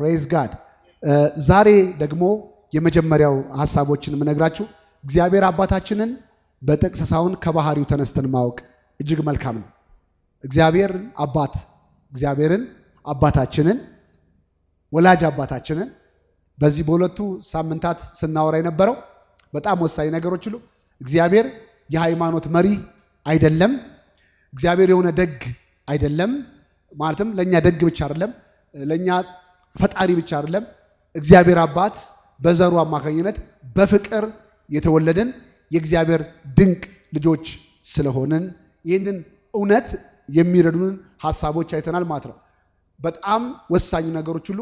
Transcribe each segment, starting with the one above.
ፕሬዝ ጋድ። ዛሬ ደግሞ የመጀመሪያው ሀሳቦችን የምነግራችሁ እግዚአብሔር አባታችንን በጥቅስ ሳይሆን ከባህሪው ተነስተን ማወቅ እጅግ መልካም ነው። እግዚአብሔር አባት እግዚአብሔርን አባታችንን ወላጅ አባታችንን በዚህ በሁለቱ ሳምንታት ስናወራ የነበረው በጣም ወሳኝ ነገሮች ሁሉ እግዚአብሔር የሃይማኖት መሪ አይደለም። እግዚአብሔር የሆነ ደግ አይደለም። ማለትም ለእኛ ደግ ብቻ አይደለም ለእኛ ፈጣሪ ብቻ አይደለም እግዚአብሔር አባት በዘሩ አማካኝነት በፍቅር የተወለድን የእግዚአብሔር ድንቅ ልጆች ስለሆንን ይህንን እውነት የሚረዱን ሀሳቦች አይተናል ማለት ነው። በጣም ወሳኝ ነገሮች ሁሉ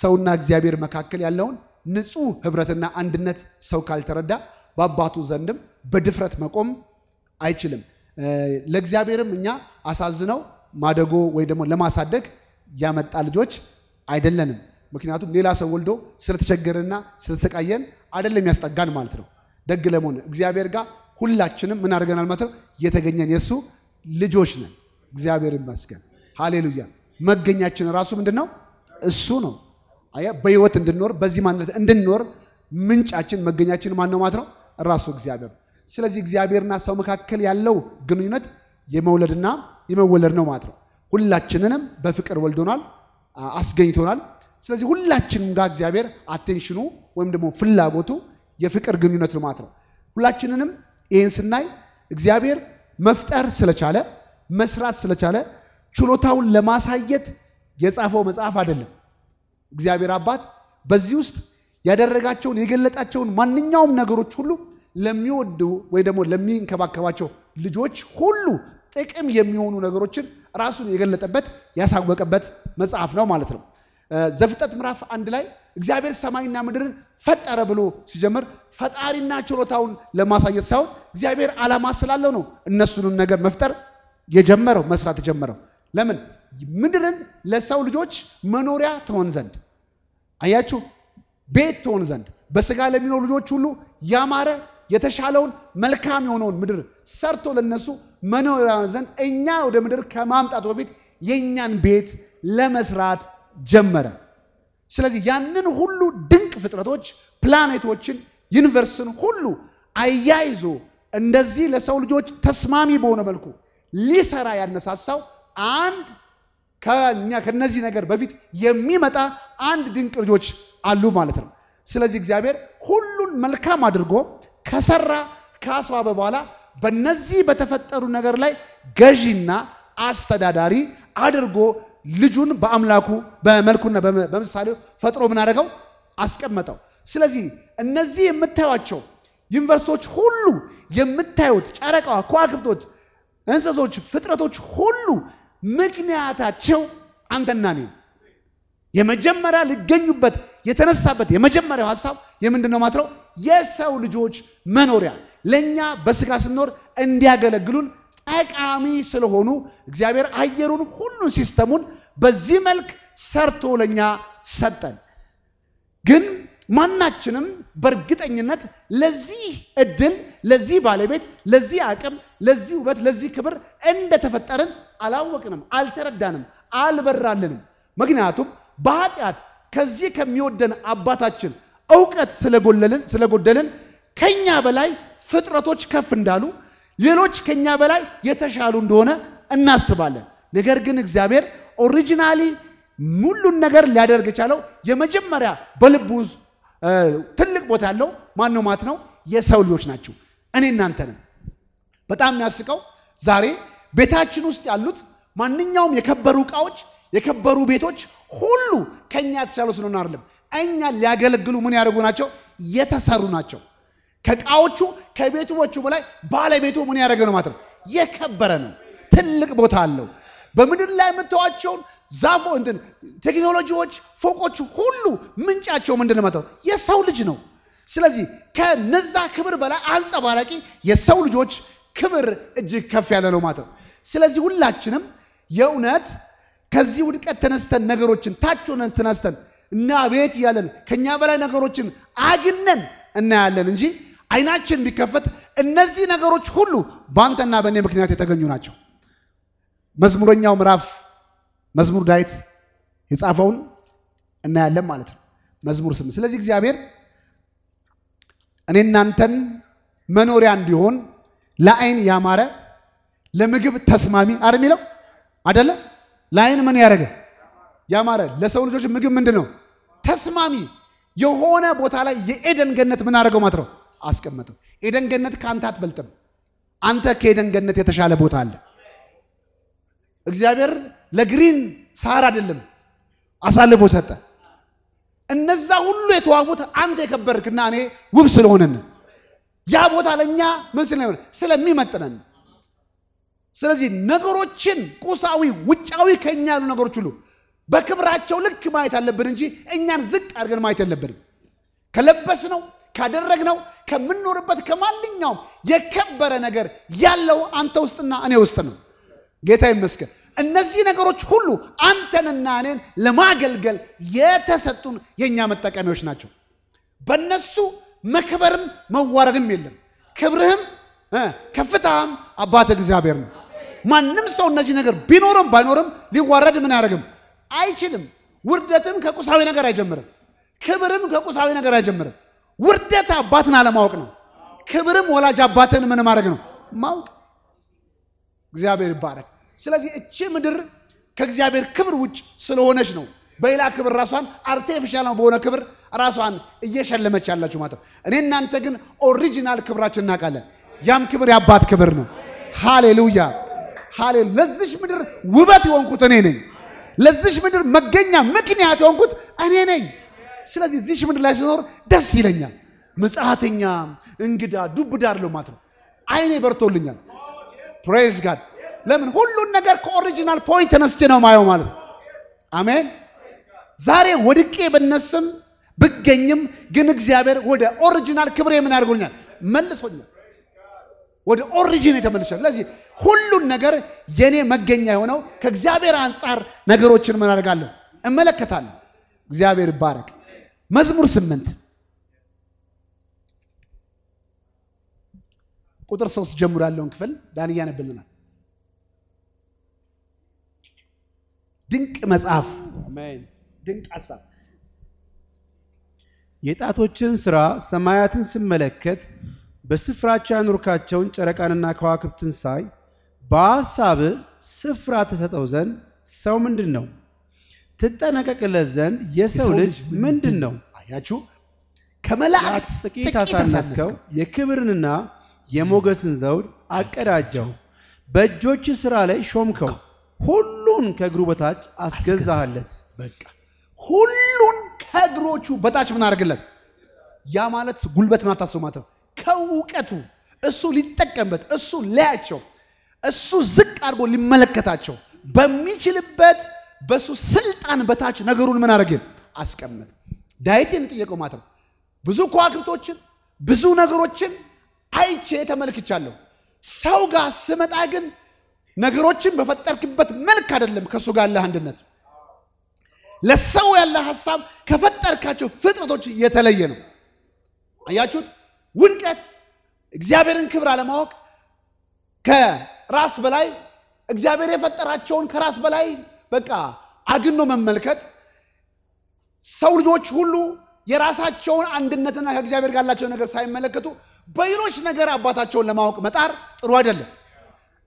ሰውና እግዚአብሔር መካከል ያለውን ንጹህ ህብረትና አንድነት ሰው ካልተረዳ በአባቱ ዘንድም በድፍረት መቆም አይችልም። ለእግዚአብሔርም እኛ አሳዝነው ማደጎ ወይ ደግሞ ለማሳደግ ያመጣ ልጆች አይደለንም። ምክንያቱም ሌላ ሰው ወልዶ ስለተቸገረና ስለተሰቃየን አይደለም ያስጠጋን ማለት ነው። ደግ ለመሆን እግዚአብሔር ጋር ሁላችንም ምን አድርገናል ማለት ነው? የተገኘን የእሱ ልጆች ነን። እግዚአብሔር ይመስገን። ሃሌሉያ። መገኛችን ራሱ ምንድን ነው? እሱ ነው። አያ በህይወት እንድንኖር በዚህ ማንነት እንድንኖር ምንጫችን መገኛችን ማን ነው ማለት ነው? ራሱ እግዚአብሔር። ስለዚህ እግዚአብሔርና ሰው መካከል ያለው ግንኙነት የመውለድና የመወለድ ነው ማለት ነው። ሁላችንንም በፍቅር ወልዶናል። አስገኝቶናል። ስለዚህ ሁላችንም ጋር እግዚአብሔር አቴንሽኑ ወይም ደግሞ ፍላጎቱ የፍቅር ግንኙነት ልማት ነው። ሁላችንንም ይህን ስናይ እግዚአብሔር መፍጠር ስለቻለ መስራት ስለቻለ ችሎታውን ለማሳየት የጻፈው መጽሐፍ አይደለም። እግዚአብሔር አባት በዚህ ውስጥ ያደረጋቸውን የገለጣቸውን ማንኛውም ነገሮች ሁሉ ለሚወዱ ወይ ደግሞ ለሚንከባከባቸው ልጆች ሁሉ ጥቅም የሚሆኑ ነገሮችን ራሱን የገለጠበት ያሳወቀበት መጽሐፍ ነው ማለት ነው። ዘፍጠት ምዕራፍ አንድ ላይ እግዚአብሔር ሰማይና ምድርን ፈጠረ ብሎ ሲጀምር ፈጣሪና ችሎታውን ለማሳየት ሳይሆን እግዚአብሔር ዓላማ ስላለው ነው እነሱንም ነገር መፍጠር የጀመረው መስራት የጀመረው ለምን ምድርን ለሰው ልጆች መኖሪያ ትሆን ዘንድ አያችሁ፣ ቤት ትሆን ዘንድ በስጋ ለሚኖሩ ልጆች ሁሉ ያማረ የተሻለውን መልካም የሆነውን ምድር ሰርቶ ለነሱ መኖሪያ ዘንድ እኛ ወደ ምድር ከማምጣቱ በፊት የእኛን ቤት ለመስራት ጀመረ። ስለዚህ ያንን ሁሉ ድንቅ ፍጥረቶች፣ ፕላኔቶችን፣ ዩኒቨርስን ሁሉ አያይዞ እንደዚህ ለሰው ልጆች ተስማሚ በሆነ መልኩ ሊሰራ ያነሳሳው አንድ ከነዚህ ነገር በፊት የሚመጣ አንድ ድንቅ ልጆች አሉ ማለት ነው። ስለዚህ እግዚአብሔር ሁሉን መልካም አድርጎ ከሰራ ካስዋበ በኋላ በነዚህ በተፈጠሩ ነገር ላይ ገዢና አስተዳዳሪ አድርጎ ልጁን በአምላኩ በመልኩና በምሳሌው ፈጥሮ ምን አደረገው? አስቀመጠው። ስለዚህ እነዚህ የምታዩቸው ዩኒቨርሲቲዎች ሁሉ የምታዩት ጨረቃዋ፣ ከዋክብቶች፣ እንስሶች፣ ፍጥረቶች ሁሉ ምክንያታቸው አንተና እኔ የመጀመሪያ ሊገኙበት የተነሳበት የመጀመሪያው ሀሳብ የምንድን ነው ማለት የሰው ልጆች መኖሪያ ለእኛ በስጋ ስኖር እንዲያገለግሉን ጠቃሚ ስለሆኑ እግዚአብሔር አየሩን ሁሉን ሲስተሙን በዚህ መልክ ሰርቶ ለእኛ ሰጠን። ግን ማናችንም በእርግጠኝነት ለዚህ እድል፣ ለዚህ ባለቤት፣ ለዚህ አቅም፣ ለዚህ ውበት፣ ለዚህ ክብር እንደተፈጠርን አላወቅንም፣ አልተረዳንም፣ አልበራልንም። ምክንያቱም በኃጢአት ከዚህ ከሚወደን አባታችን እውቀት ስለጎደልን ከኛ በላይ ፍጥረቶች ከፍ እንዳሉ፣ ሌሎች ከኛ በላይ የተሻሉ እንደሆነ እናስባለን። ነገር ግን እግዚአብሔር ኦሪጂናሊ ሙሉን ነገር ሊያደርግ የቻለው የመጀመሪያ በልቡ ትልቅ ቦታ ያለው ማን ነው ማለት ነው? የሰው ልጆች ናቸው። እኔ ነን። በጣም የሚያስቀው ዛሬ ቤታችን ውስጥ ያሉት ማንኛውም የከበሩ እቃዎች፣ የከበሩ ቤቶች ሁሉ ከኛ የተሻሉ ስለሆነ አይደለም፣ እኛ ሊያገለግሉ ምን ያደርጉ ናቸው? የተሰሩ ናቸው። ከእቃዎቹ ከቤቶቹ በላይ ባለቤቱ ምን ያደረገ ነው ማለት ነው? የከበረ ነው። ትልቅ ቦታ አለው። በምድር ላይ የምታዋቸውን ዛፎ እንትን ቴክኖሎጂዎች፣ ፎቆች ሁሉ ምንጫቸው ምንድን ነው ማለት ነው? የሰው ልጅ ነው። ስለዚህ ከነዛ ክብር በላይ አንጸባራቂ የሰው ልጆች ክብር እጅግ ከፍ ያለ ነው ማለት ነው። ስለዚህ ሁላችንም የእውነት ከዚህ ውድቀት ተነስተን ነገሮችን ታች ሆነን ተነስተን እና ቤት እያለን ከእኛ በላይ ነገሮችን አግነን እናያለን እንጂ አይናችን ቢከፈት እነዚህ ነገሮች ሁሉ በአንተና በእኔ ምክንያት የተገኙ ናቸው። መዝሙረኛው ምዕራፍ መዝሙር ዳዊት የጻፈውን እናያለን ማለት ነው። መዝሙር ስም ስለዚህ እግዚአብሔር እኔ እናንተን መኖሪያ እንዲሆን ለአይን ያማረ ለምግብ ተስማሚ አር የሚለው አደለ። ለአይን ምን ያደረገ ያማረ። ለሰው ልጆች ምግብ ምንድን ነው? ተስማሚ የሆነ ቦታ ላይ የኤደን ገነት ምን አደረገው ማትረው ነው አስቀመጠው። ኤደን ገነት ከአንተ አትበልጥም። አንተ ከኤደን ገነት የተሻለ ቦታ አለ። እግዚአብሔር ለግሪን ሳር አይደለም አሳልፎ ሰጠ። እነዛ ሁሉ የተዋቡት አንተ የከበርክና እኔ ውብ ስለሆነን ያ ቦታ ለእኛ ምን ስለሆነ ስለሚመጥነን። ስለዚህ ነገሮችን ቁሳዊ፣ ውጫዊ ከኛ ያሉ ነገሮች ሁሉ በክብራቸው ልክ ማየት አለብን እንጂ እኛን ዝቅ አድርገን ማየት የለብንም። ከለበስነው ካደረግነው ከምንኖርበት ከማንኛውም የከበረ ነገር ያለው አንተ ውስጥና እኔ ውስጥ ነው። ጌታ ይመስገን። እነዚህ ነገሮች ሁሉ አንተንና እኔን ለማገልገል የተሰጡን የእኛ መጠቀሚያዎች ናቸው። በእነሱ መክበርም መዋረድም የለም። ክብርህም ከፍታህም አባት እግዚአብሔር ነው። ማንም ሰው እነዚህ ነገር ቢኖርም ባይኖርም ሊዋረድ ምን አያደርግም አይችልም። ውርደትም ከቁሳዊ ነገር አይጀምርም። ክብርም ከቁሳዊ ነገር አይጀምርም። ውርደት አባትን አለማወቅ ነው። ክብርም ወላጅ አባትን ምን ማድረግ ነው? ማወቅ። እግዚአብሔር ይባረክ። ስለዚህ እቺ ምድር ከእግዚአብሔር ክብር ውጭ ስለሆነች ነው በሌላ ክብር ራሷን አርቴፊሻል ነው በሆነ ክብር ራሷን እየሸለመች ያላችሁ ማለት ነው። እኔ እናንተ ግን ኦሪጂናል ክብራችን እናውቃለን። ያም ክብር የአባት ክብር ነው። ሃሌሉያ ሃሌ ለዚሽ ምድር ውበት የሆንኩት እኔ ነኝ። ለዚሽ ምድር መገኛ ምክንያት የሆንኩት እኔ ነኝ። ስለዚህ እዚህ ምድር ላይ ስኖር ደስ ይለኛል። መጽሐተኛ እንግዳ ዱብ እዳ አይደለሁም ማለት ነው። አይኔ በርቶልኛል። ፕሬዝ ጋድ። ለምን ሁሉን ነገር ከኦሪጂናል ፖይንት ተነስቼ ነው ማየው ማለት ነው። አሜን። ዛሬ ወድቄ ብነስም ብገኝም ግን እግዚአብሔር ወደ ኦሪጂናል ክብሬ ምን ያደርጎኛል? መልሶኛል። ወደ ኦሪጂን የተመልሻል። ስለዚህ ሁሉን ነገር የኔ መገኛ የሆነው ከእግዚአብሔር አንጻር ነገሮችን ምን አደርጋለሁ? እመለከታለሁ። እግዚአብሔር ይባረክ። መዝሙር ስምንት ቁጥር ሶስት ጀምሮ ያለውን ክፍል ዳን እያነብልናል። ድንቅ መጽሐፍ፣ ድንቅ ሀሳብ። የጣቶችን ስራ ሰማያትን ስመለከት በስፍራቸው ያኖርካቸውን ጨረቃንና ከዋክብትን ሳይ በሀሳብ ስፍራ ተሰጠው ዘንድ ሰው ምንድን ነው? ትጠነቀቅለት ዘንድ የሰው ልጅ ምንድን ነው? አያችሁ ከመላእክት ጥቂት አሳነስከው፣ የክብርንና የሞገስን ዘውድ አቀዳጀው፣ በእጆች ስራ ላይ ሾምከው፣ ሁሉን ከእግሩ በታች አስገዛሃለት። በቃ ሁሉን ከእግሮቹ በታች ምን አድርግለት? ያ ማለት ጉልበት ማታስቡ ማለት ከእውቀቱ እሱ ሊጠቀምበት፣ እሱ ሊያቸው፣ እሱ ዝቅ አድርጎ ሊመለከታቸው በሚችልበት በሱ ስልጣን በታች ነገሩን ምን አድርጌ አስቀምጥ። ዳዊትን የጠየቀው ማለት ነው። ብዙ ከዋክብቶችን ብዙ ነገሮችን አይቼ ተመልክቻለሁ። ሰው ጋር ስመጣ ግን ነገሮችን በፈጠርክበት መልክ አይደለም። ከእሱ ጋር ያለህ አንድነት ለሰው ያለ ሀሳብ ከፈጠርካቸው ፍጥረቶች የተለየ ነው። አያችሁት? ውድቀት እግዚአብሔርን ክብር አለማወቅ ከራስ በላይ እግዚአብሔር የፈጠራቸውን ከራስ በላይ በቃ አግኖ መመልከት ሰው ልጆች ሁሉ የራሳቸውን አንድነትና ከእግዚአብሔር ጋር ያላቸው ነገር ሳይመለከቱ በሌሎች ነገር አባታቸውን ለማወቅ መጣር ጥሩ አይደለም።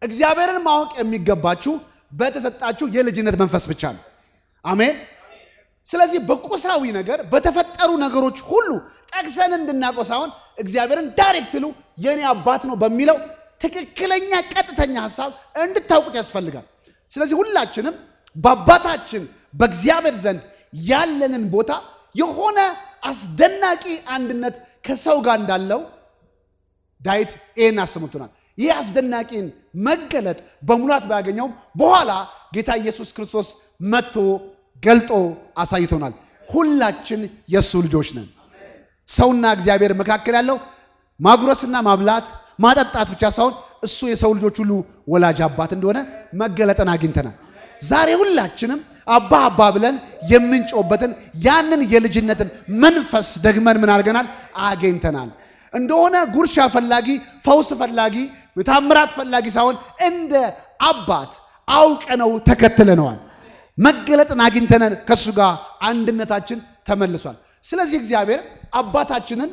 እግዚአብሔርን ማወቅ የሚገባችሁ በተሰጣችሁ የልጅነት መንፈስ ብቻ ነው። አሜን። ስለዚህ በቁሳዊ ነገር በተፈጠሩ ነገሮች ሁሉ ጠቅሰን እንድናውቀው ሳይሆን እግዚአብሔርን ዳይሬክትሉ የኔ አባት ነው በሚለው ትክክለኛ ቀጥተኛ ሀሳብ እንድታውቁት ያስፈልጋል። ስለዚህ ሁላችንም በአባታችን በእግዚአብሔር ዘንድ ያለንን ቦታ የሆነ አስደናቂ አንድነት ከሰው ጋር እንዳለው ዳዊት ይህን አሰምቶናል። ይህ አስደናቂን መገለጥ በሙላት ባያገኘውም በኋላ ጌታ ኢየሱስ ክርስቶስ መጥቶ ገልጦ አሳይቶናል። ሁላችን የእሱ ልጆች ነን። ሰውና እግዚአብሔር መካከል ያለው ማጉረስና ማብላት ማጠጣት ብቻ ሳይሆን እሱ የሰው ልጆች ሁሉ ወላጅ አባት እንደሆነ መገለጠን አግኝተናል። ዛሬ ሁላችንም አባ አባ ብለን የምንጮበትን ያንን የልጅነትን መንፈስ ደግመን ምን አድርገናል አገኝተናል። እንደሆነ ጉርሻ ፈላጊ፣ ፈውስ ፈላጊ፣ ታምራት ፈላጊ ሳይሆን እንደ አባት አውቀነው ተከትለነዋል። መገለጥን አግኝተነን ከእሱ ጋር አንድነታችን ተመልሷል። ስለዚህ እግዚአብሔር አባታችንን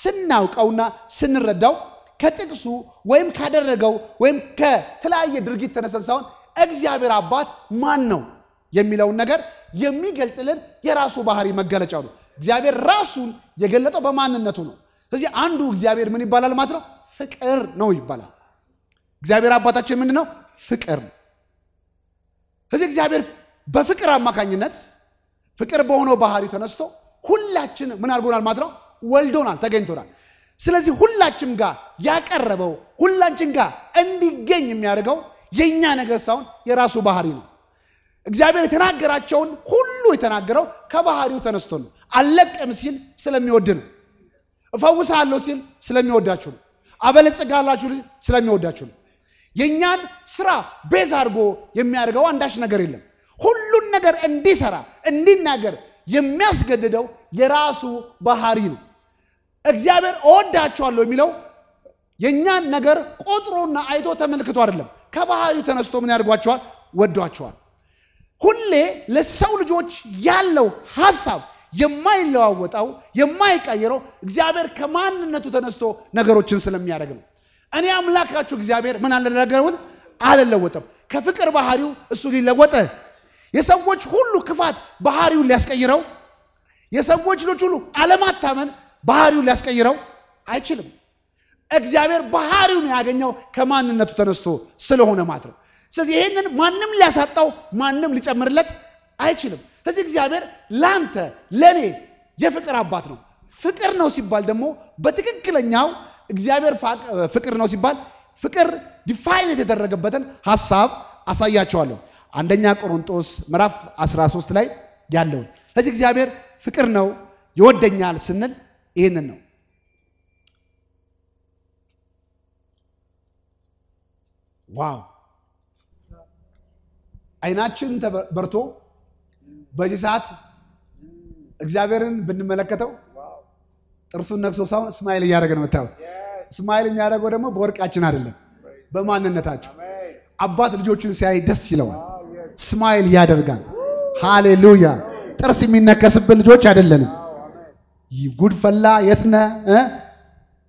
ስናውቀውና ስንረዳው ከጥቅሱ ወይም ካደረገው ወይም ከተለያየ ድርጊት ተነሰን ሳይሆን እግዚአብሔር አባት ማን ነው የሚለውን ነገር የሚገልጥልን የራሱ ባህሪ መገለጫ ነው። እግዚአብሔር ራሱን የገለጠው በማንነቱ ነው። ስለዚህ አንዱ እግዚአብሔር ምን ይባላል ማለት ነው? ፍቅር ነው ይባላል። እግዚአብሔር አባታችን ምንድን ነው? ፍቅር ነው። ስለዚህ እግዚአብሔር በፍቅር አማካኝነት ፍቅር በሆነው ባህሪ ተነስቶ ሁላችን ምን አድርጎናል ማለት ነው? ወልዶናል፣ ተገኝቶናል። ስለዚህ ሁላችን ጋር ያቀረበው ሁላችን ጋር እንዲገኝ የሚያደርገው የእኛ ነገር ሳይሆን የራሱ ባህሪ ነው። እግዚአብሔር የተናገራቸውን ሁሉ የተናገረው ከባህሪው ተነስቶ ነው። አልለቅም ሲል ስለሚወድ ነው። እፈውሳለሁ ሲል ስለሚወዳችሁ ነው። አበለጽጋላችሁ ስለሚወዳችሁ ነው። የእኛን ስራ ቤዝ አድርጎ የሚያደርገው አንዳች ነገር የለም። ሁሉን ነገር እንዲሰራ እንዲናገር የሚያስገድደው የራሱ ባህሪ ነው። እግዚአብሔር እወዳቸዋለሁ የሚለው የእኛን ነገር ቆጥሮና አይቶ ተመልክቶ አይደለም። ከባህሪው ተነስቶ ምን ያድርጓቸዋል? ወዷቸዋል። ሁሌ ለሰው ልጆች ያለው ሀሳብ የማይለዋወጠው የማይቀይረው እግዚአብሔር ከማንነቱ ተነስቶ ነገሮችን ስለሚያደርግ ነው። እኔ አምላካችሁ እግዚአብሔር ምን አልነገረውን አለለወጠም ከፍቅር ባህሪው እሱ ሊለወጠ የሰዎች ሁሉ ክፋት ባህሪውን ሊያስቀይረው የሰዎች ልጆች ሁሉ አለማታመን ባህሪውን ሊያስቀይረው አይችልም። እግዚአብሔር ባህሪውን ያገኘው ከማንነቱ ተነስቶ ስለሆነ ማለት ነው። ስለዚህ ይህንን ማንም ሊያሳጣው ማንም ሊጨምርለት አይችልም። ስለዚህ እግዚአብሔር ለአንተ ለእኔ የፍቅር አባት ነው። ፍቅር ነው ሲባል ደግሞ በትክክለኛው እግዚአብሔር ፍቅር ነው ሲባል ፍቅር ዲፋይን የተደረገበትን ሀሳብ አሳያቸዋለሁ። አንደኛ ቆሮንጦስ ምዕራፍ 13 ላይ ያለውን። ስለዚህ እግዚአብሔር ፍቅር ነው፣ ይወደኛል ስንል ይህንን ነው። ዋው! አይናችን ተበርቶ በዚህ ሰዓት እግዚአብሔርን ብንመለከተው ጥርሱን ነክሶ ሳይሆን እስማኤል እያደረገ ነው የምታዩት። እስማኤል የሚያደርገው ደግሞ በወርቃችን አይደለም፣ በማንነታቸው አባት ልጆቹን ሲያይ ደስ ይለዋል። እስማኤል ያደርጋል። ሃሌሉያ! ጥርስ የሚነከስብን ልጆች አይደለንም። ጉድፈላ የትነ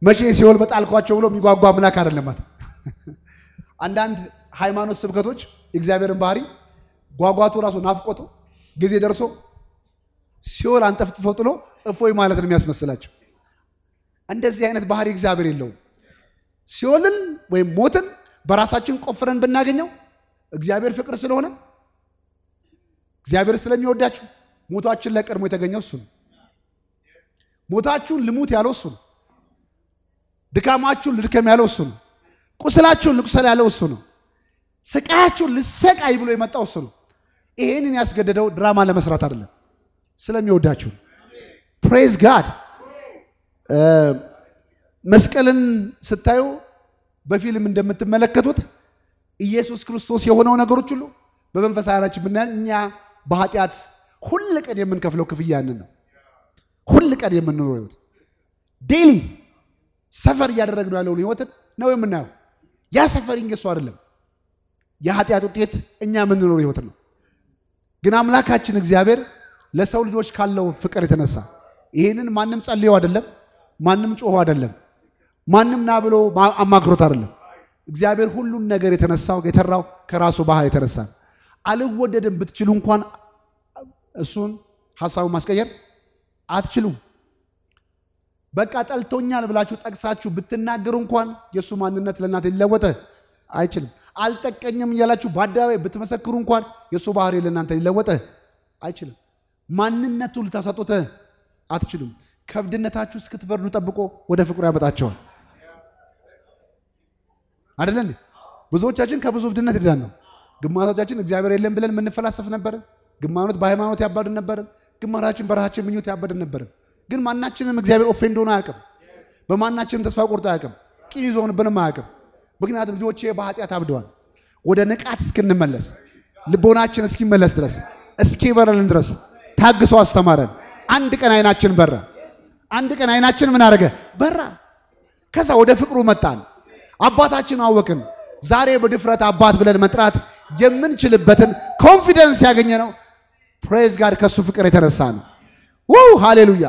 መቼ ሲኦል በጣልኳቸው ብሎ የሚጓጓ አምላክ አይደለም። አንዳንድ ሃይማኖት ስብከቶች እግዚአብሔርን ባህሪ ጓጓቱ ራሱ ናፍቆቱ ጊዜ ደርሶ ሲኦል አንጠፍጥፎ ጥሎ እፎይ ማለት ነው የሚያስመስላቸው። እንደዚህ አይነት ባህሪ እግዚአብሔር የለውም። ሲኦልን ወይም ሞትን በራሳችን ቆፍረን ብናገኘው እግዚአብሔር ፍቅር ስለሆነ እግዚአብሔር ስለሚወዳችሁ ሞታችን ላይ ቀድሞ የተገኘው እሱ ነው። ሞታችሁን ልሙት ያለው እሱ ነው። ድካማችሁን ልድከም ያለው እሱ ነው። ቁስላችሁን ልቁሰል ያለው እሱ ነው። ስቃያችሁን ልሰቃይ ብሎ የመጣው እሱ ነው። ይሄንን ያስገደደው ድራማ ለመስራት አይደለም፣ ስለሚወዳችሁ። ፕሬዝ ጋድ። መስቀልን ስታዩ በፊልም እንደምትመለከቱት ኢየሱስ ክርስቶስ የሆነው ነገሮች ሁሉ በመንፈሳዊ ዓይናችን ብናያል እኛ በኃጢአት ሁል ቀን የምንከፍለው ክፍያ ያንን ነው። ሁል ቀን የምንኖረው ህይወት ዴሊ ሰፈር እያደረግነው ያለውን ህይወትን ነው የምናየው። ያ ሰፈሪንግ እሱ አይደለም። የኃጢአት ውጤት እኛ የምንኖረው ህይወት ነው። ግን አምላካችን እግዚአብሔር ለሰው ልጆች ካለው ፍቅር የተነሳ ይህንን ማንም ጸልዮ አይደለም፣ ማንም ጮሆ አይደለም፣ ማንም ና ብሎ አማክሮት አይደለም። እግዚአብሔር ሁሉን ነገር የተነሳው የተራው ከራሱ ባህል የተነሳ አልወደድም ብትችሉ እንኳን እሱን ሀሳቡን ማስቀየር አትችሉም። በቃ ጠልቶኛል ብላችሁ ጠቅሳችሁ ብትናገሩ እንኳን የእሱ ማንነት ለእናንተ ሊለወጥ አይችልም። አልጠቀኝም እያላችሁ በአደባባይ ብትመሰክሩ እንኳን የእሱ ባህሪ ለእናንተ ሊለወጥ አይችልም። ማንነቱ ልታሳጡት አትችሉም። ከብድነታችሁ እስክትበርዱ ጠብቆ ወደ ፍቅሩ ያመጣቸዋል። አደለ ብዙዎቻችን ከብዙ እብድነት ድነን ነው። ግማቶቻችን እግዚአብሔር የለም ብለን የምንፈላሰፍ ነበር። ግማኖት በሃይማኖት ያባድን ነበር። ግማራችን በረሃችን ምኞት ያበድን ነበር። ግን ማናችንም እግዚአብሔር ኦፌንድ ሆኖ አያውቅም። በማናችንም ተስፋ ቆርጦ አያውቅም። ቂም ይዞንብንም አያውቅም። ምክንያቱም ልጆቼ በኃጢአት አብደዋል። ወደ ንቃት እስክንመለስ ልቦናችን እስኪመለስ ድረስ እስኪበረልን ድረስ ታግሶ አስተማረን። አንድ ቀን አይናችን በራ። አንድ ቀን አይናችን ምን አደረገ? በራ። ከዛ ወደ ፍቅሩ መጣን። አባታችን አወቅን። ዛሬ በድፍረት አባት ብለን መጥራት የምንችልበትን ኮንፊደንስ ያገኘ ነው። ፕሬዝ ጋድ ከሱ ፍቅር የተነሳ ነው። ው ሃሌሉያ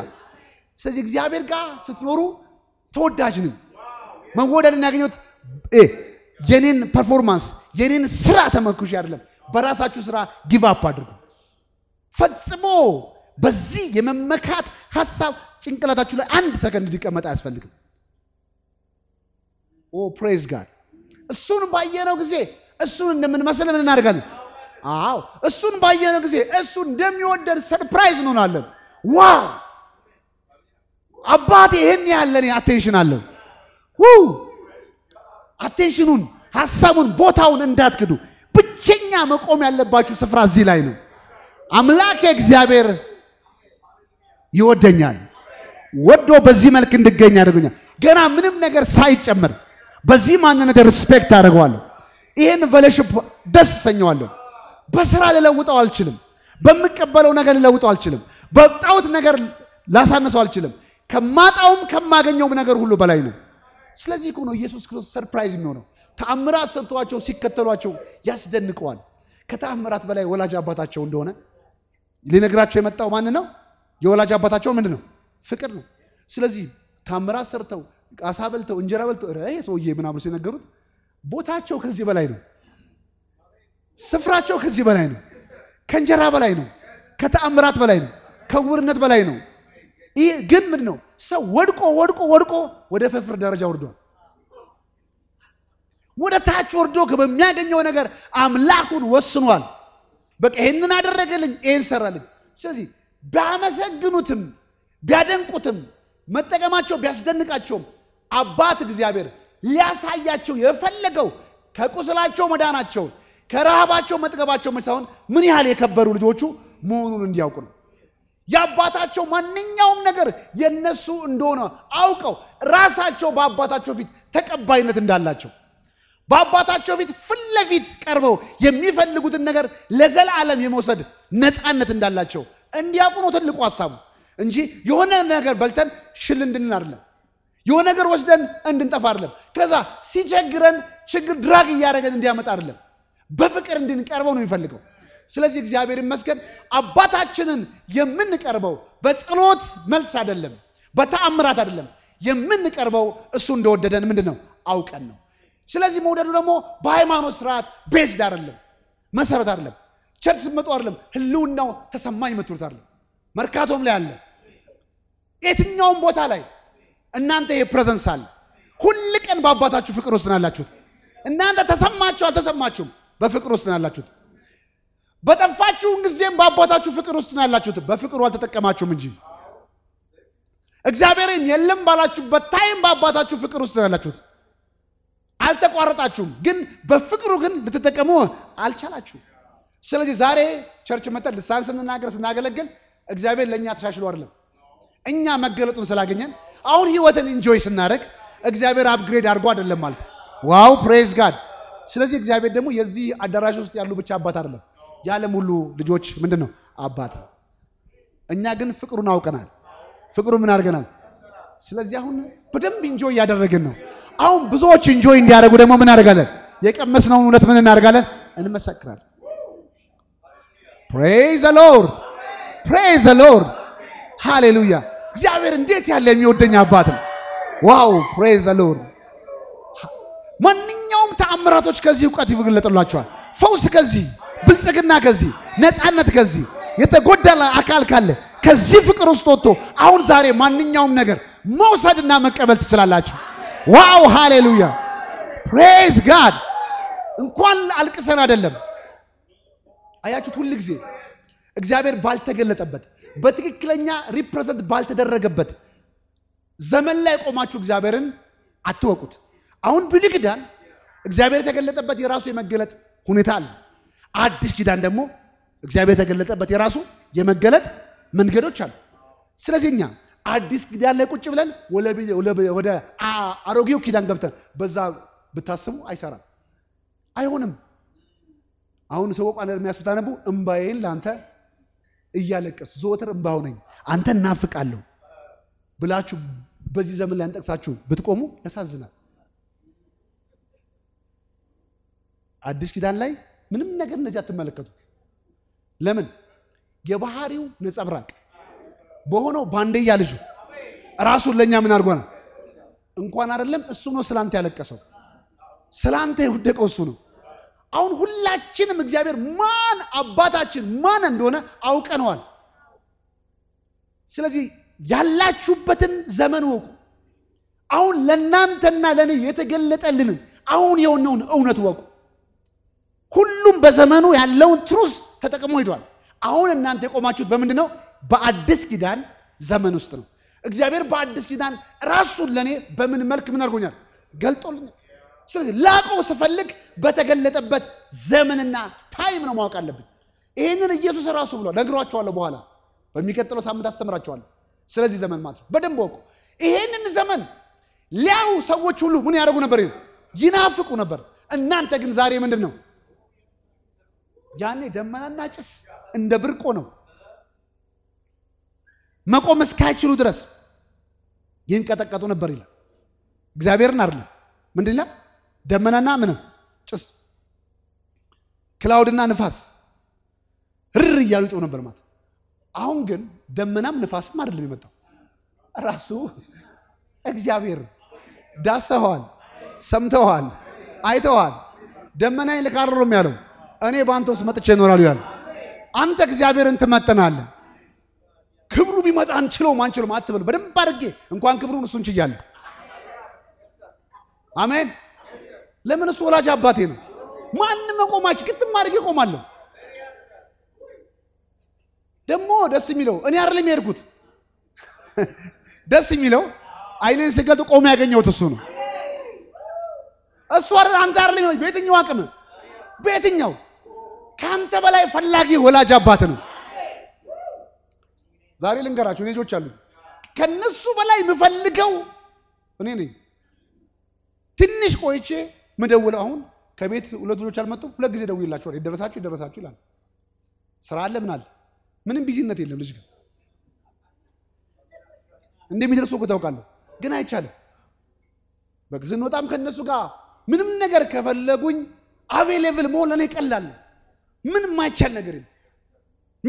ስለዚህ እግዚአብሔር ጋር ስትኖሩ ተወዳጅ ነኝ። መወደድን ያገኘሁት የኔን ፐርፎርማንስ የኔን ስራ ተመኩሽ አይደለም። በራሳችሁ ስራ ጊቭ አፕ አድርጉ። ፈጽሞ በዚህ የመመካት ሀሳብ ጭንቅላታችሁ ላይ አንድ ሰከንድ እንዲቀመጥ አያስፈልግም። ኦ ፕሬዝ ጋድ። እሱን ባየነው ጊዜ እሱን እንደምንመስል ምን እናደርጋለን? አዎ እሱን ባየነው ጊዜ እሱ እንደሚወደድ ሰርፕራይዝ እንሆናለን። ዋው አባቴ ይሄን ያለኔ አቴንሽን አለው። አቴንሽኑን ሀሳቡን ቦታውን እንዳትክዱ። ብቸኛ መቆም ያለባችሁ ስፍራ እዚህ ላይ ነው። አምላክ እግዚአብሔር ይወደኛል፣ ወዶ በዚህ መልክ እንድገኝ አድርጎኛል። ገና ምንም ነገር ሳይጨመር በዚህ ማንነት ሪስፔክት አደርገዋለሁ። ይህን ፌሎሺፕ ደስ ሰኘዋለሁ። በስራ ልለውጠው አልችልም። በምቀበለው ነገር ልለውጠው አልችልም። በጣውት ነገር ላሳንሰው አልችልም። ከማጣውም ከማገኘውም ነገር ሁሉ በላይ ነው። ስለዚህ እኮ ነው ኢየሱስ ክርስቶስ ሰርፕራይዝ የሚሆነው። ተአምራት ሰርተዋቸው ሲከተሏቸው ያስደንቀዋል። ከተአምራት በላይ ወላጅ አባታቸው እንደሆነ ሊነግራቸው የመጣው ማን ነው? የወላጅ አባታቸው ምንድን ነው? ፍቅር ነው። ስለዚህ ታምራት ሰርተው አሳ በልተው እንጀራ በልተው ረ ሰውዬ ምናምን ሲነገሩት ቦታቸው ከዚህ በላይ ነው። ስፍራቸው ከዚህ በላይ ነው። ከእንጀራ በላይ ነው። ከተአምራት በላይ ነው። ከውርነት በላይ ነው። ይህ ግን ምንድን ነው? ሰው ወድቆ ወድቆ ወድቆ ወደ ፍርፍር ደረጃ ወርዷል። ወደ ታች ወርዶ በሚያገኘው ነገር አምላኩን ወስኗል። በቃ ይህንን አደረገልኝ፣ ይህን ሰራልኝ። ስለዚህ ቢያመሰግኑትም ቢያደንቁትም መጠቀማቸው ቢያስደንቃቸውም አባት እግዚአብሔር ሊያሳያቸው የፈለገው ከቁስላቸው መዳናቸው ከረሃባቸው መጥገባቸው ሳይሆን ምን ያህል የከበሩ ልጆቹ መሆኑን እንዲያውቁ ነው። የአባታቸው ማንኛውም ነገር የነሱ እንደሆነ አውቀው ራሳቸው በአባታቸው ፊት ተቀባይነት እንዳላቸው በአባታቸው ፊት ፊት ለፊት ቀርበው የሚፈልጉትን ነገር ለዘላለም የመውሰድ ነፃነት እንዳላቸው እንዲያውቁ ነው ትልቁ ሀሳቡ እንጂ የሆነ ነገር በልተን ሽል እንድንን አይደለም። የሆነ ነገር ወስደን እንድንጠፋ አይደለም። ከዛ ሲቸግረን ችግር ድራግ እያደረገን እንዲያመጣ አይደለም። በፍቅር እንድንቀርበው ነው የሚፈልገው። ስለዚህ እግዚአብሔር ይመስገን አባታችንን የምንቀርበው በጸሎት መልስ አይደለም፣ በተአምራት አይደለም። የምንቀርበው እሱ እንደወደደን ምንድን ነው አውቀን ነው። ስለዚህ መውደዱ ደግሞ በሃይማኖት ስርዓት ቤዝድ አይደለም፣ መሰረት አይደለም። ቸርች ስትመጡ አይደለም ህልውናው ተሰማኝ መትሩት አይደለም። መርካቶም ላይ አለ፣ የትኛውም ቦታ ላይ እናንተ ይሄ ፕሬዘንስ አለ። ሁል ቀን በአባታችሁ ፍቅር ውስጥ ናላችሁት። እናንተ ተሰማችሁ አልተሰማችሁም፣ በፍቅር ውስጥ ናላችሁት። በጠፋችሁን ጊዜም በአባታችሁ ፍቅር ውስጥ ነው ያላችሁት። በፍቅሩ አልተጠቀማችሁም እንጂ እግዚአብሔርም የለም ባላችሁበት ታይም በአባታችሁ ፍቅር ውስጥ ነው ያላችሁት። አልተቋረጣችሁም፣ ግን በፍቅሩ ግን ልትጠቀሙ አልቻላችሁም። ስለዚህ ዛሬ ቸርች መጠን ልሳን ስንናገር ስናገለግል እግዚአብሔር ለእኛ ተሻሽሎ አይደለም እኛ መገለጡን ስላገኘን አሁን ህይወትን ኢንጆይ ስናደርግ እግዚአብሔር አፕግሬድ አድርጎ አይደለም ማለት ዋው ፕሬዝ ጋድ። ስለዚህ እግዚአብሔር ደግሞ የዚህ አዳራሽ ውስጥ ያሉ ብቻ አባት አይደለም የዓለም ሁሉ ልጆች ምንድን ነው አባት ነው። እኛ ግን ፍቅሩን አውቀናል። ፍቅሩን ምን አድርገናል? ስለዚህ አሁን በደንብ እንጆይ እያደረግን ነው። አሁን ብዙዎች እንጆይ እንዲያደርጉ ደግሞ ምን አደርጋለን? የቀመስነውን እውነት ምን እናደርጋለን? እንመሰክራለን። ፕሬዝ ሎርድ፣ ፕሬዝ ሎርድ፣ ሃሌሉያ። እግዚአብሔር እንዴት ያለ የሚወደኝ አባት ነው። ዋው፣ ፕሬዝ ሎርድ። ማንኛውም ተአምራቶች ከዚህ እውቀት ይገለጥላቸዋል። ፈውስ ከዚህ ብልጽግና ከዚህ ነፃነት ከዚህ የተጎደለ አካል ካለ ከዚህ ፍቅር ውስጥ ወጥቶ አሁን ዛሬ ማንኛውም ነገር መውሰድና መቀበል ትችላላችሁ። ዋው ሃሌሉያ ፕሬዝ ጋድ። እንኳን አልቅሰን አይደለም አያችሁት። ሁል ጊዜ እግዚአብሔር ባልተገለጠበት በትክክለኛ ሪፕሬዘንት ባልተደረገበት ዘመን ላይ ቆማችሁ እግዚአብሔርን አትወቁት። አሁን ብሉይ ኪዳን እግዚአብሔር የተገለጠበት የራሱ የመገለጥ ሁኔታ አለ። አዲስ ኪዳን ደግሞ እግዚአብሔር የተገለጠበት የራሱ የመገለጥ መንገዶች አሉ። ስለዚህ እኛ አዲስ ኪዳን ላይ ቁጭ ብለን ወደ አሮጌው ኪዳን ገብተን በዛ ብታስቡ አይሰራም፣ አይሆንም። አሁን ሰቆቃነ ኤርምያስ ብታነቡ እምባዬን ለአንተ እያለቀስ ዘወትር እምባው ነኝ አንተ እናፍቃለሁ ብላችሁ በዚህ ዘመን ላይ አንጠቅሳችሁ ብትቆሙ ያሳዝናል። አዲስ ኪዳን ላይ ምንም ነገር እነዚህ አትመለከቱ። ለምን የባህሪው ነጸብራቅ በሆነው ባንደያ ልጁ ራሱን ለእኛ ምን አድርጎናል? እንኳን አይደለም እሱ ነው ስላንተ ያለቀሰው፣ ስላንተ የወደቀው እሱ ነው። አሁን ሁላችንም እግዚአብሔር ማን አባታችን ማን እንደሆነ አውቀነዋል። ስለዚህ ያላችሁበትን ዘመን ወቁ። አሁን ለእናንተና ለእኔ የተገለጠልንን አሁን የሆነውን እውነት ወቁ። ሁሉም በዘመኑ ያለውን ትሩስ ተጠቅሞ ሂዷል። አሁን እናንተ የቆማችሁት በምንድን ነው? በአዲስ ኪዳን ዘመን ውስጥ ነው። እግዚአብሔር በአዲስ ኪዳን ራሱን ለእኔ በምን መልክ ምን አድርጎኛል? ገልጦልኛል። ስለዚህ ላቀው ስፈልግ በተገለጠበት ዘመንና ታይም ነው ማወቅ አለብኝ። ይህንን ኢየሱስ ራሱ ብሏል። ነግሯቸዋለሁ፣ በኋላ በሚቀጥለው ሳምንት አስተምራቸዋለሁ። ስለዚህ ዘመን ማለት ነው። በደንብ ወቁ። ይሄንን ዘመን ሊያው ሰዎች ሁሉ ምን ያደርጉ ነበር? ይናፍቁ ነበር። እናንተ ግን ዛሬ ምንድን ነው ያኔ ደመናና ጭስ እንደ ብርቆ ነው መቆም እስካይችሉ ድረስ ይንቀጠቀጡ ነበር ይላል። እግዚአብሔርን አይደለም ምንድን ይላል? ደመናና ምንም ጭስ ክላውድና ንፋስ ርር እያሉ ጮው ነበር ማለት። አሁን ግን ደመናም ንፋስም አይደለም የመጣው ራሱ እግዚአብሔር ዳሰኸዋል፣ ሰምተዋል፣ አይተዋል። ደመና ይልካል ያለው። እኔ በአንተ ውስጥ መጥቼ እኖራለሁ ይላል። አንተ እግዚአብሔርን ትመጥናለህ። ክብሩ ቢመጣ አንችለውም አንችለውም አትበል። በደንብ አድርጌ እንኳን ክብሩን እሱን ችያለሁ። አሜን። ለምን እሱ ወላጅ አባቴ ነው። ማንም መቆማች ግጥም አድርጌ እቆማለሁ። ደግሞ ደስ የሚለው እኔ አይደለም የሄድኩት። ደስ የሚለው አይኔን ስገልጥ ቆሞ ያገኘሁት እሱ ነው። እሱ አይደል አንተ አይደለም። በየትኛው አቅም በየትኛው ከአንተ በላይ ፈላጊ ወላጅ አባት ነው። ዛሬ ልንገራችሁ፣ ልጆች አሉ። ከነሱ በላይ የምፈልገው እኔ ነኝ። ትንሽ ቆይቼ ምደውለው አሁን ከቤት ሁለት ልጆች አልመጡም። ሁለት ጊዜ ደውዬላቸዋል። የደረሳችሁ የደረሳችሁ ይላል። ስራ አለ ምን አለ ምንም ቢዚነት የለም። ልጅ ግን እንደሚደርሱ እኮ ታውቃለሁ፣ ግን አይቻልም። በቃ ስንወጣም ከእነሱ ጋር ምንም ነገር ከፈለጉኝ አቬሌብል መሆን ለእኔ ቀላል ነው። ምንም ማይቻል ነገር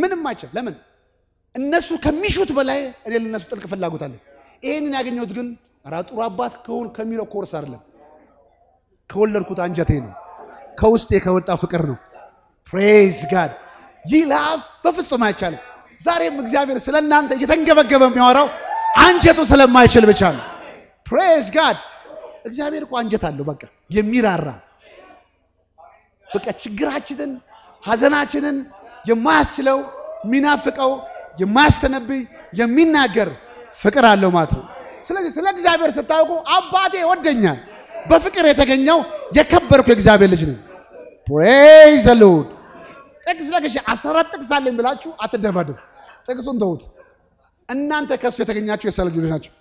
ምንም ማይቻል። ለምን እነሱ ከሚሹት በላይ እኔ ለእነሱ ጥልቅ ፍላጎት አለ። ይህንን ያገኘሁት ግን ጥሩ አባት ከሆን ከሚለው ኮርስ አይደለም፣ ከወለድኩት አንጀቴ ነው፣ ከውስጤ ከወጣ ፍቅር ነው። ፕሬዝ ጋድ ይህ ለአፍ በፍጹም አይቻልም። ዛሬም እግዚአብሔር ስለ እናንተ እየተንገበገበ የሚያወራው አንጀቱ ስለማይችል ብቻ ነው። ፕሬዝ ጋድ እግዚአብሔር እኮ አንጀት አለው፣ በቃ የሚራራ በቃ ችግራችንን ሐዘናችንን የማያስችለው የሚናፍቀው የማያስተነብይ የሚናገር ፍቅር አለው ማለት ነው። ስለዚህ ስለ እግዚአብሔር ስታውቁ አባቴ ይወደኛል፣ በፍቅር የተገኘው የከበርኩ የእግዚአብሔር ልጅ ነኝ። ፕሬዝ ዘ ጥቅስ ለግሽ አስራ አራት ጥቅስ አለኝ ብላችሁ አትደባደቡ። ጥቅሱን ተውት። እናንተ ከእሱ የተገኛችሁ የሰው ልጆች ናቸው።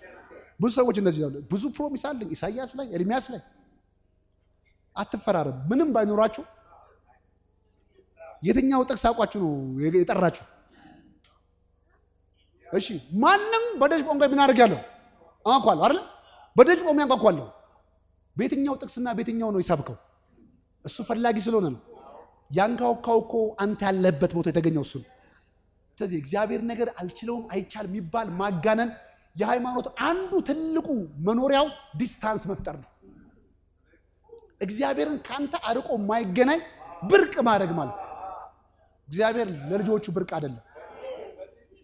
ብዙ ሰዎች እንደዚህ ያሉ ብዙ ፕሮሚስ አለኝ ኢሳያስ ላይ ኤርሚያስ ላይ አትፈራረም። ምንም ባይኖራችሁ የትኛው ጥቅስ አውቋችሁ ነው የጠራችሁ? እሺ ማንም በደጅ ቆንቋ ምን ያለው አንኳኳለሁ አይደል? በደጅ ቆሜ አንኳኳለሁ። በየትኛው ጥቅስና በየትኛው ነው ይሳብከው? እሱ ፈላጊ ስለሆነ ነው። ያንኳኳው እኮ አንተ ያለበት ቦታ የተገኘው እሱ ስለዚህ እግዚአብሔር ነገር አልችለውም አይቻል የሚባል ማጋነን የሃይማኖት አንዱ ትልቁ መኖሪያው ዲስታንስ መፍጠር ነው። እግዚአብሔርን ከአንተ አርቆ የማይገናኝ ብርቅ ማድረግ ማለት እግዚአብሔር ለልጆቹ ብርቅ አይደለም።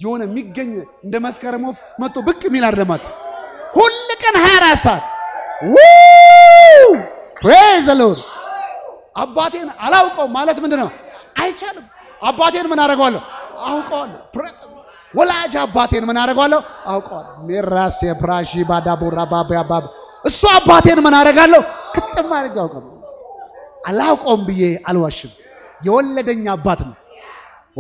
የሆነ የሚገኝ እንደ መስከረም ወፍ መጥቶ ብቅ የሚል አይደለም። ሁል ቀን 24 ሰዓት ፕሬዝ ሎርድ። አባቴን አላውቀው ማለት ምንድን ነው? አይቻልም። አባቴን ምን አደርገዋለሁ? አውቀዋለሁ። ወላጅ አባቴን ምን አደርገዋለሁ? አውቀዋለሁ። ሜራሴ ፕራሺ ባዳቦራ ባባ ባባ እሱ አባቴን ምን አደርጋለሁ? ክጥም አድርጌ አውቀዋለሁ። አላውቀውም ብዬ አልዋሽም። የወለደኝ አባት ነው።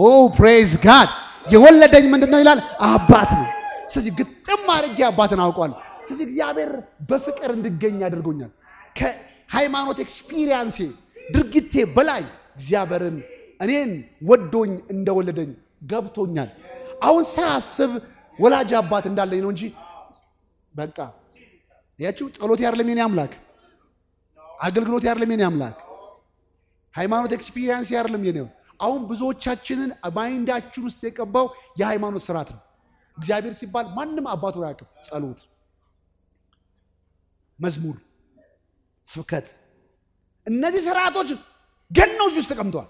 ኦ ፕሬዝ ጋድ የወለደኝ ምንድን ነው ይላል? አባት ነው። ስለዚህ ግጥም አድርጌ አባትን አውቀዋለሁ። ስለዚህ እግዚአብሔር በፍቅር እንድገኝ አድርጎኛል። ከሃይማኖት ኤክስፒሪየንሴ ድርጊቴ በላይ እግዚአብሔርን እኔን ወዶኝ እንደወለደኝ ገብቶኛል። አሁን ሳያስብ ወላጅ አባት እንዳለኝ ነው እንጂ በቃ ያችው ጸሎት ያርለም የኔ አምላክ፣ አገልግሎት ያርለም የኔ አምላክ፣ ሃይማኖት ኤክስፒሪየንስ ያርለም የኔ አሁን ብዙዎቻችንን ማይንዳችን ውስጥ የቀባው የሃይማኖት ስርዓት ነው። እግዚአብሔር ሲባል ማንም አባቱ አያውቅም። ጸሎት፣ መዝሙር፣ ስብከት፣ እነዚህ ስርዓቶች እዚህ ውስጥ ተቀምጠዋል።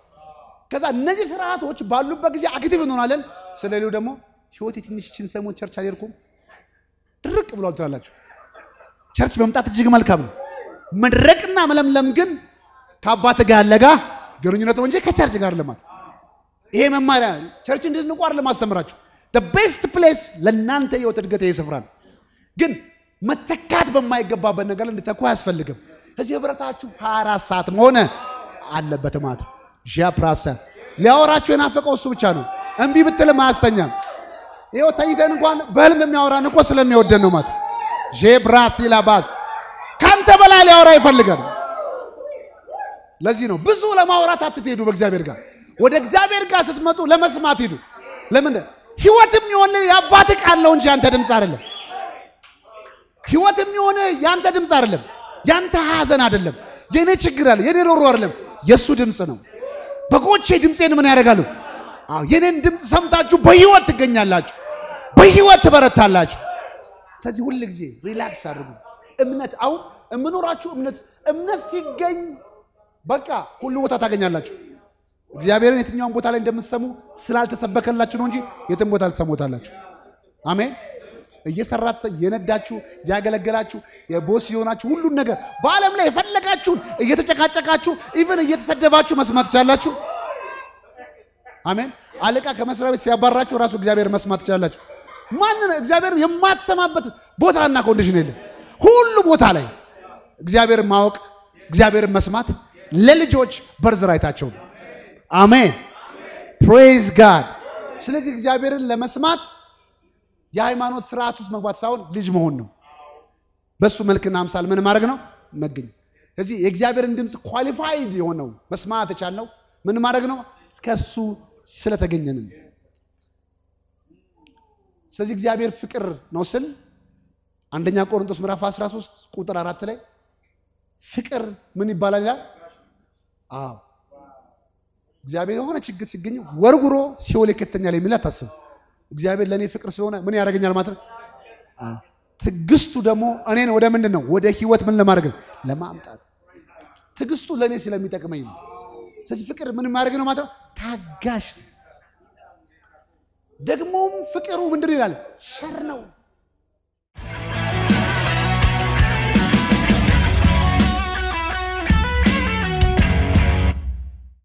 ከዛ እነዚህ ስርዓቶች ባሉበት ጊዜ አክቲቭ እንሆናለን። ስለሌው ደግሞ ህይወት የትንሽችን ሰሞን ቸርች አልሄድኩም ድርቅ ብሏል ትላላችሁ። ቸርች መምጣት እጅግ መልካም ነው። መድረቅና መለምለም ግን ከአባት ጋር ያለጋ ግንኙነት ነው እንጂ ከቸርች ጋር ልማት ይሄ መማሪያ ቸርች እንድትንቁ አይደለም አስተምራችሁ ቤስት ፕሌስ ለእናንተ ህይወት እድገት ይሄ ስፍራ ነው። ግን መተካት በማይገባበት ነገር እንድተኩ አያስፈልግም። እዚህ ህብረታችሁ 24 ሰዓት መሆን አለበት ማለት ዣፕራሰ ሊያወራችሁ የናፈቀው እሱ ብቻ ነው። እምቢ ብትልም አያስተኛም። ይኸው ተኝተን እንኳን በህልም የሚያወራን እኮ ስለሚወደን ነው ማለት ዤብራሲላባዝ ከአንተ በላይ ሊያወራ ይፈልጋል። ለዚህ ነው ብዙ ለማውራት አትትሄዱ። በእግዚአብሔር ጋር ወደ እግዚአብሔር ጋር ስትመጡ ለመስማት ሂዱ። ለምን ህይወት የሆነ የአባት ቃል ነው እንጂ ያንተ ድምፅ አይደለም። ህይወት የሆነ ያንተ ድምፅ አይደለም። ያንተ ሀዘን አይደለም። የኔ ችግር አለ የኔ ሮሮ አይደለም። የእሱ ድምፅ ነው። በጎቼ ድምፄን ምን ያደርጋሉ? አዎ የኔን ድምፅ ሰምታችሁ በህይወት ትገኛላችሁ፣ በህይወት ትበረታላችሁ። ስለዚህ ሁልጊዜ ሪላክስ አድርጉ። እምነት አሁን የምኖራችሁ እምነት እምነት ሲገኝ በቃ ሁሉ ቦታ ታገኛላችሁ። እግዚአብሔርን የትኛውን ቦታ ላይ እንደምትሰሙ ስላልተሰበከላችሁ ነው እንጂ የትም ቦታ ልትሰሙታላችሁ። አሜን። እየሰራት የነዳችሁ ያገለገላችሁ የቦስ የሆናችሁ ሁሉን ነገር በዓለም ላይ የፈለጋችሁን እየተጨቃጨቃችሁ ኢቨን እየተሰደባችሁ መስማት ትችላላችሁ። አሜን። አለቃ ከመስሪያ ቤት ሲያባራችሁ ራሱ እግዚአብሔር መስማት ትችላላችሁ። ማንን እግዚአብሔር የማትሰማበት ቦታና ኮንዲሽን የለም። ሁሉ ቦታ ላይ እግዚአብሔር ማወቅ፣ እግዚአብሔርን መስማት ለልጆች በርዝራይታቸው ነው። አሜን፣ ፕሬዝ ጋድ። ስለዚህ እግዚአብሔርን ለመስማት የሃይማኖት ስርዓት ውስጥ መግባት ሳይሆን ልጅ መሆን ነው። በእሱ መልክና አምሳል ምን ማድረግ ነው? መገኘት። ስለዚህ የእግዚአብሔርን ድምፅ ኳሊፋይድ የሆነው መስማት የቻልነው ምን ማድረግ ነው? ከሱ ስለተገኘንን ስለዚህ እግዚአብሔር ፍቅር ነው ስል አንደኛ ቆሮንቶስ ምዕራፍ 13 ቁጥር አራት ላይ ፍቅር ምን ይባላል ይላል አዎ እግዚአብሔር የሆነ ችግር ሲገኝ ወርውሮ ሲኦል ይከተኛል የሚል አታስብ። እግዚአብሔር ለእኔ ፍቅር ስለሆነ ምን ያደርገኛል ማለት ነው። ትግስቱ ደግሞ እኔን ወደ ምንድን ነው ወደ ህይወት ምን ለማድረግ ለማምጣት ትዕግስቱ ለእኔ ስለሚጠቅመኝ ነው። ስለዚህ ፍቅር ምን ማድረግ ነው ማለት ነው ታጋሽ ነው። ደግሞም ፍቅሩ ምንድን ይላል ሸር ነው።